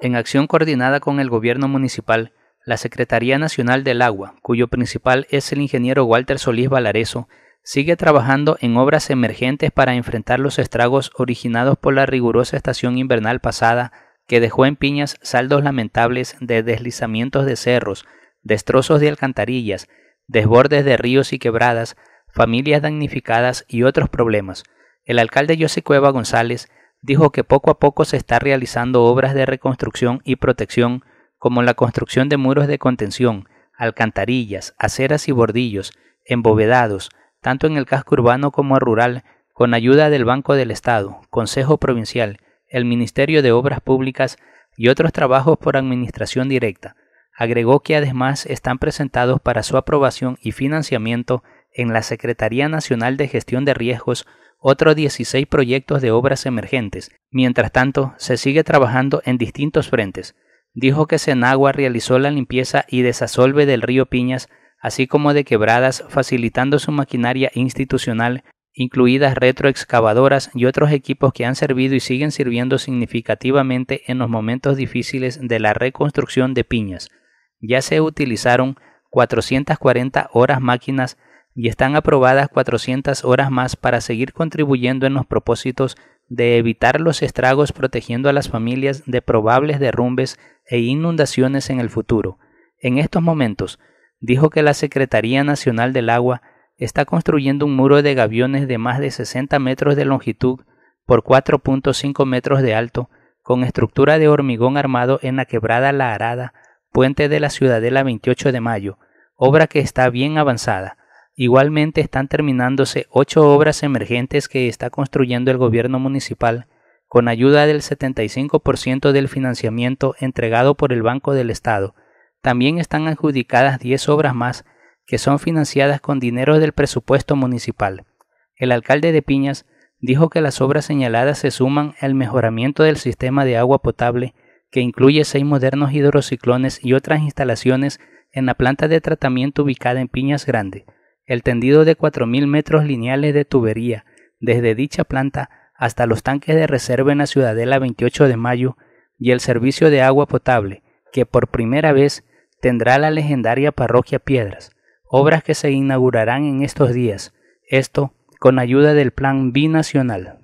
en acción coordinada con el gobierno municipal, la Secretaría Nacional del Agua, cuyo principal es el ingeniero Walter Solís Valareso, sigue trabajando en obras emergentes para enfrentar los estragos originados por la rigurosa estación invernal pasada que dejó en piñas saldos lamentables de deslizamientos de cerros, destrozos de alcantarillas, desbordes de ríos y quebradas, familias damnificadas y otros problemas. El alcalde José Cueva González dijo que poco a poco se está realizando obras de reconstrucción y protección, como la construcción de muros de contención, alcantarillas, aceras y bordillos, embovedados, tanto en el casco urbano como rural, con ayuda del Banco del Estado, Consejo Provincial, el Ministerio de Obras Públicas y otros trabajos por administración directa. Agregó que además están presentados para su aprobación y financiamiento en la Secretaría Nacional de Gestión de Riesgos otros 16 proyectos de obras emergentes. Mientras tanto, se sigue trabajando en distintos frentes. Dijo que Senagua realizó la limpieza y desasolve del río Piñas, así como de quebradas, facilitando su maquinaria institucional, incluidas retroexcavadoras y otros equipos que han servido y siguen sirviendo significativamente en los momentos difíciles de la reconstrucción de Piñas. Ya se utilizaron 440 horas máquinas y están aprobadas 400 horas más para seguir contribuyendo en los propósitos de evitar los estragos protegiendo a las familias de probables derrumbes e inundaciones en el futuro. En estos momentos, dijo que la Secretaría Nacional del Agua está construyendo un muro de gaviones de más de 60 metros de longitud por 4.5 metros de alto, con estructura de hormigón armado en la quebrada La Arada, puente de la Ciudadela 28 de Mayo, obra que está bien avanzada Igualmente están terminándose ocho obras emergentes que está construyendo el gobierno municipal con ayuda del 75% del financiamiento entregado por el Banco del Estado. También están adjudicadas diez obras más que son financiadas con dinero del presupuesto municipal. El alcalde de Piñas dijo que las obras señaladas se suman al mejoramiento del sistema de agua potable, que incluye seis modernos hidrociclones y otras instalaciones en la planta de tratamiento ubicada en Piñas Grande el tendido de 4.000 metros lineales de tubería desde dicha planta hasta los tanques de reserva en la Ciudadela 28 de Mayo y el servicio de agua potable, que por primera vez tendrá la legendaria parroquia Piedras, obras que se inaugurarán en estos días, esto con ayuda del Plan Binacional.